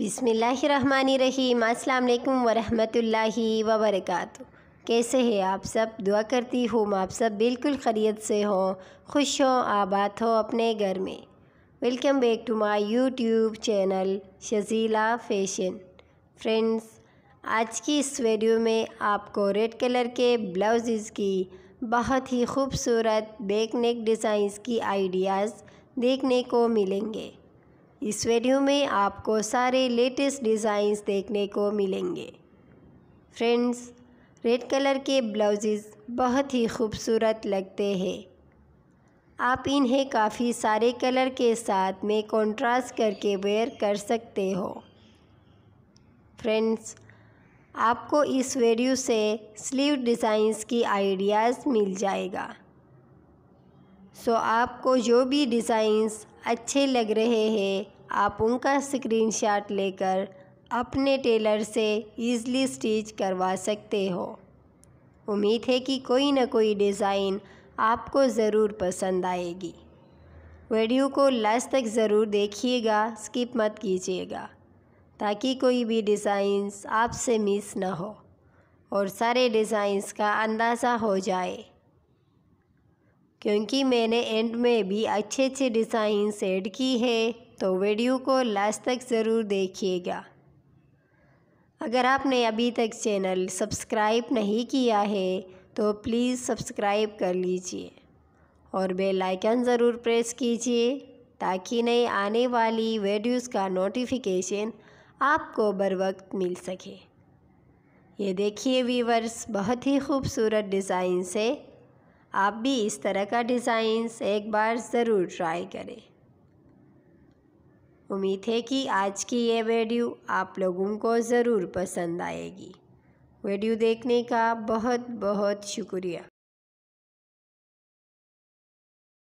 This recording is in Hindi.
बिसमीम् अल्लाम वरहमतुल्लाहि वबरक कैसे हैं आप सब दुआ करती हूँ आप सब बिल्कुल खरीत से हों खुश हों आबाद हो अपने घर में welcome back to my YouTube channel Shajila fashion friends आज की इस वीडियो में आपको रेड कलर के ब्लाउज़ की बहुत ही खूबसूरत बैक नेक डिज़ाइंस की आइडियाज़ देखने को मिलेंगे इस वीडियो में आपको सारे लेटेस्ट डिज़ाइंस देखने को मिलेंगे फ्रेंड्स रेड कलर के ब्लाउजेज़ बहुत ही खूबसूरत लगते हैं आप इन्हें काफ़ी सारे कलर के साथ में कंट्रास्ट करके वेयर कर सकते हो फ्रेंड्स आपको इस वीडियो से स्लीव डिज़ाइंस की आइडियाज़ मिल जाएगा सो आपको जो भी डिज़ाइंस अच्छे लग रहे हैं आप उनका स्क्रीनशॉट लेकर अपने टेलर से ईज़िली स्टिच करवा सकते हो उम्मीद है कि कोई ना कोई डिज़ाइन आपको ज़रूर पसंद आएगी वीडियो को लास्ट तक ज़रूर देखिएगा स्किप मत कीजिएगा ताकि कोई भी डिज़ाइंस आपसे मिस ना हो और सारे डिज़ाइंस का अंदाज़ा हो जाए क्योंकि मैंने एंड में भी अच्छे अच्छे डिज़ाइंस ऐड की है तो वीडियो को लास्ट तक ज़रूर देखिएगा अगर आपने अभी तक चैनल सब्सक्राइब नहीं किया है तो प्लीज़ सब्सक्राइब कर लीजिए और बेल आइकन ज़रूर प्रेस कीजिए ताकि नई आने वाली वीडियोस का नोटिफिकेशन आपको बर वक्त मिल सके ये देखिए वीवर्स बहुत ही खूबसूरत डिज़ाइन से आप भी इस तरह का डिज़ाइंस एक बार ज़रूर ट्राई करें उम्मीद है कि आज की ये वीडियो आप लोगों को ज़रूर पसंद आएगी वीडियो देखने का बहुत बहुत शुक्रिया